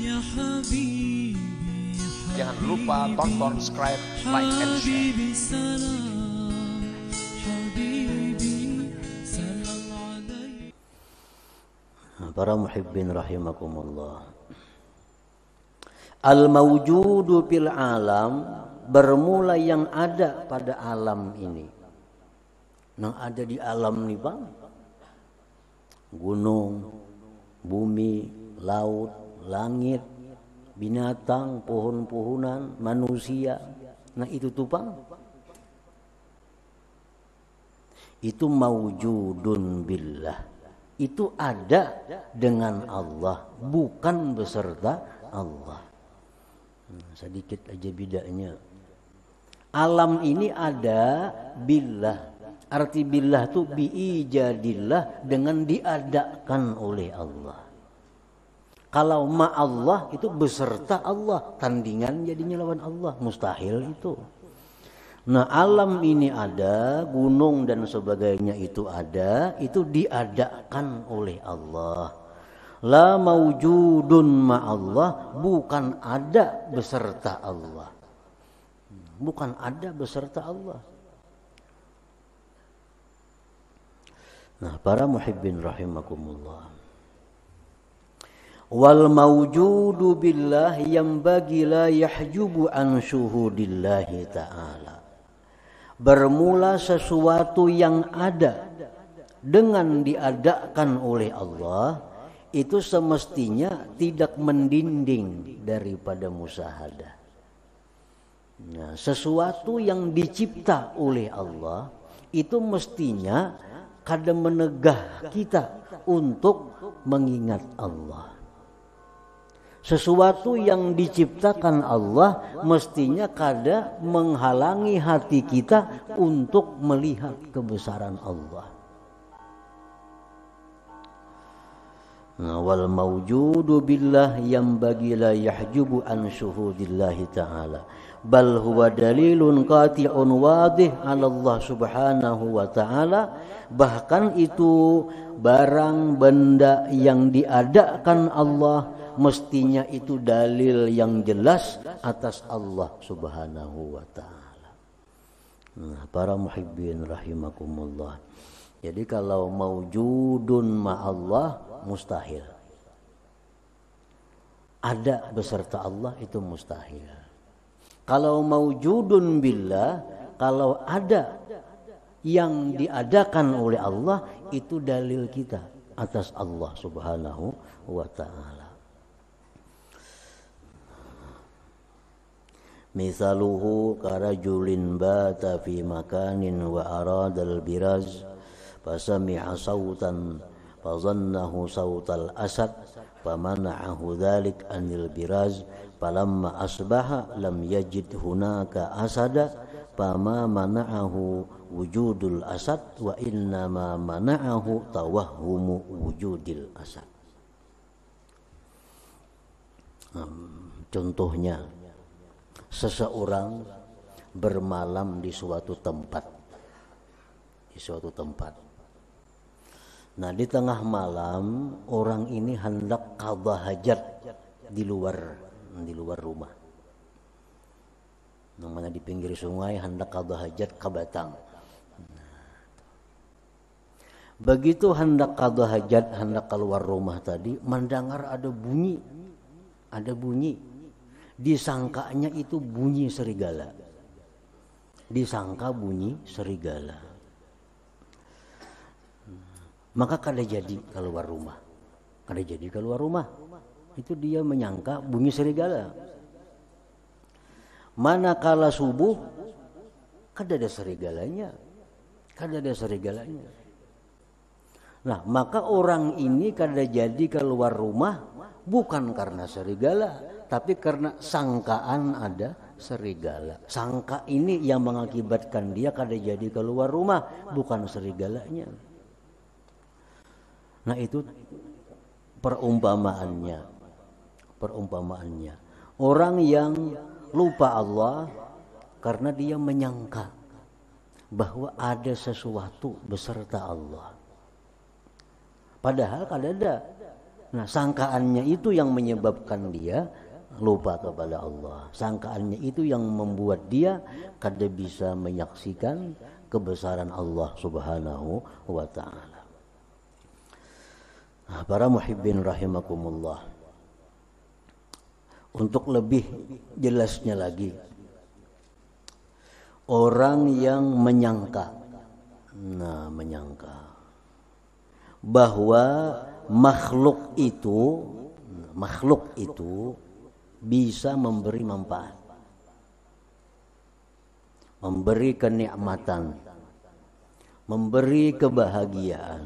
Ya Jangan lupa tonton, subscribe, like, and share. para muhibbin rahimakumullah. Al-mawjudu fil alam bermula yang ada pada alam ini. Yang ada di alam nih Bang. Gunung, bumi, laut, langit, binatang, pohon-pohonan, manusia. Nah itu tupang. Itu maujudun billah. Itu ada dengan Allah, bukan beserta Allah. Nah, sedikit aja bedanya. Alam ini ada billah. Arti billah itu biijadillah dengan diadakan oleh Allah. Kalau ma Allah itu beserta Allah, tandingan jadinya lawan Allah, mustahil itu. Nah alam ini ada, gunung dan sebagainya itu ada, itu diadakan oleh Allah. La maujudun ma Allah, bukan ada beserta Allah. Bukan ada beserta Allah. Nah para muhibbin rahimakumullah wal maujudu billah yang yahjubu an syuhudillahi ta'ala bermula sesuatu yang ada dengan diadakan oleh Allah itu semestinya tidak mendinding daripada musahadah Nah, sesuatu yang dicipta oleh Allah itu mestinya kadang menegah kita untuk mengingat Allah. Sesuatu yang diciptakan Allah mestinya kada menghalangi hati kita untuk melihat kebesaran Allah. Nah, wal maujudu billah yang bagi la yahjubu an syuhudillahi ta'ala bal huwa dalilun qati'un wadih ala Allah subhanahu wa ta'ala bahkan itu barang benda yang diadakan Allah mestinya itu dalil yang jelas atas Allah Subhanahu wa taala. Nah, para muhibbin rahimakumullah. Jadi kalau maujudun ma Allah mustahil. Ada beserta Allah itu mustahil. Kalau maujudun billah, kalau ada yang diadakan oleh Allah itu dalil kita atas Allah Subhanahu wa taala. Misaluhu karajulin bata fi makanin wa aradal biraz Fasami'a sautan fazannahu sautal asad famana'ahu dhalik anil biraz Falamma asbaha lam yajid hunaka asada Fama mana'ahu wujudul asad Wa innama mana'ahu tawahumu wujudil asad hmm, Contohnya seseorang bermalam di suatu tempat di suatu tempat nah di tengah malam orang ini hendak qadha hajat di luar di luar rumah yang mana di pinggir sungai hendak qadha hajat ke batang nah, Begitu hendak qadha hajat, hendak keluar rumah tadi, mendengar ada bunyi. Ada bunyi disangkanya itu bunyi serigala. Disangka bunyi serigala. Hmm. Maka kada jadi keluar rumah. Kada jadi keluar rumah. Itu dia menyangka bunyi serigala. Manakala subuh, kada ada serigalanya. Kada ada serigalanya. Nah, maka orang ini kada jadi keluar rumah bukan karena serigala, tapi karena sangkaan ada serigala. Sangka ini yang mengakibatkan dia kada jadi keluar rumah, bukan serigalanya. Nah itu perumpamaannya. Perumpamaannya. Orang yang lupa Allah karena dia menyangka bahwa ada sesuatu beserta Allah. Padahal kada ada. Nah, sangkaannya itu yang menyebabkan dia lupa kepada Allah. Sangkaannya itu yang membuat dia kada bisa menyaksikan kebesaran Allah Subhanahu wa taala. Nah, para muhibbin rahimakumullah. Untuk lebih jelasnya lagi, orang yang menyangka, nah menyangka bahwa makhluk itu, makhluk itu bisa memberi manfaat. Memberi kenikmatan. Memberi kebahagiaan.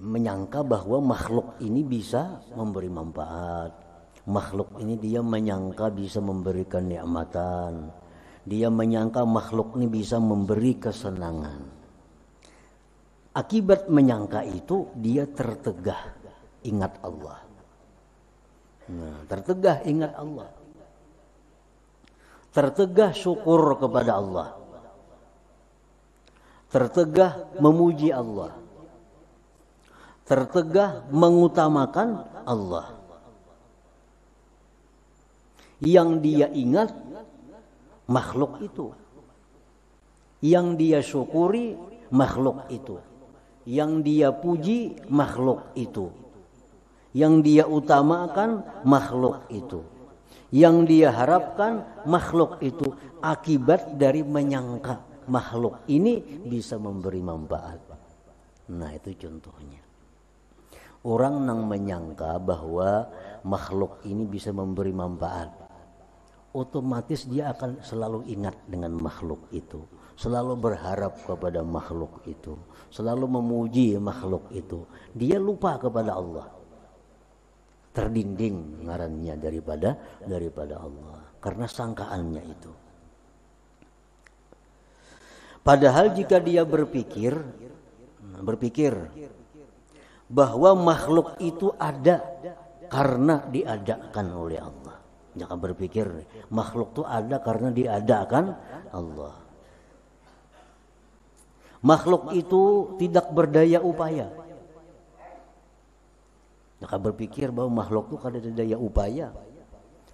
Menyangka bahwa makhluk ini bisa memberi manfaat. Makhluk ini dia menyangka bisa memberikan nikmatan. Dia menyangka makhluk ini bisa memberi kesenangan. Akibat menyangka itu dia tertegah ingat Allah. Nah, tertegah ingat Allah. Tertegah syukur kepada Allah. Tertegah memuji Allah. Tertegah mengutamakan Allah. Yang dia ingat makhluk itu. Yang dia syukuri makhluk itu. Yang dia puji makhluk itu yang dia utamakan makhluk itu. Yang dia harapkan makhluk itu akibat dari menyangka makhluk ini bisa memberi manfaat. Nah, itu contohnya. Orang yang menyangka bahwa makhluk ini bisa memberi manfaat, otomatis dia akan selalu ingat dengan makhluk itu selalu berharap kepada makhluk itu, selalu memuji makhluk itu. Dia lupa kepada Allah terdinding ngarannya daripada daripada Allah karena sangkaannya itu. Padahal jika dia berpikir berpikir bahwa makhluk itu ada karena diadakan oleh Allah. Jangan berpikir makhluk itu ada karena diadakan Allah. Makhluk itu tidak berdaya upaya. Maka berpikir bahwa makhluk itu kada ada daya upaya.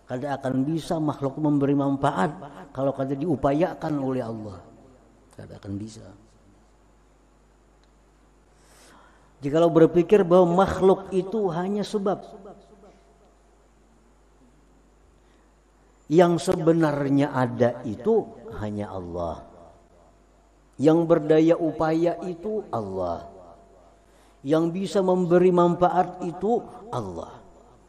Kada akan bisa makhluk memberi manfaat kalau kada diupayakan oleh Allah. Kada akan bisa. Jikalau berpikir bahwa makhluk itu hanya sebab yang sebenarnya ada itu hanya Allah. Yang berdaya upaya itu Allah. Yang bisa memberi manfaat itu Allah.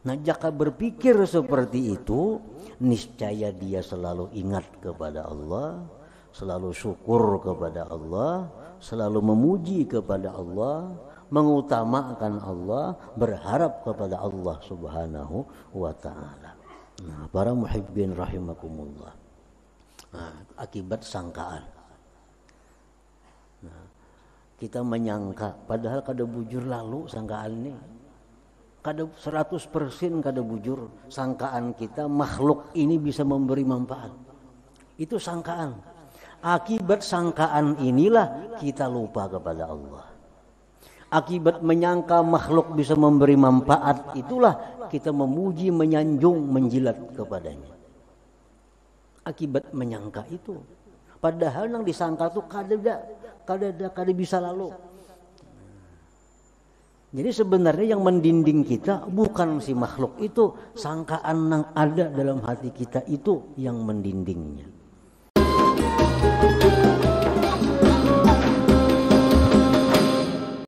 Nah, jika berpikir seperti itu, niscaya dia selalu ingat kepada Allah, selalu syukur kepada Allah, selalu memuji kepada Allah, mengutamakan Allah, berharap kepada Allah Subhanahu wa taala. Nah, para muhibbin rahimakumullah. Nah, akibat sangkaan. Nah, kita menyangka padahal kada bujur lalu sangkaan ini kada 100% kada bujur sangkaan kita makhluk ini bisa memberi manfaat itu sangkaan akibat sangkaan inilah kita lupa kepada Allah akibat menyangka makhluk bisa memberi manfaat itulah kita memuji menyanjung menjilat kepadanya akibat menyangka itu padahal yang disangka itu kada kada kada bisa lalu. Jadi sebenarnya yang mendinding kita bukan si makhluk itu, sangkaan yang ada dalam hati kita itu yang mendindingnya.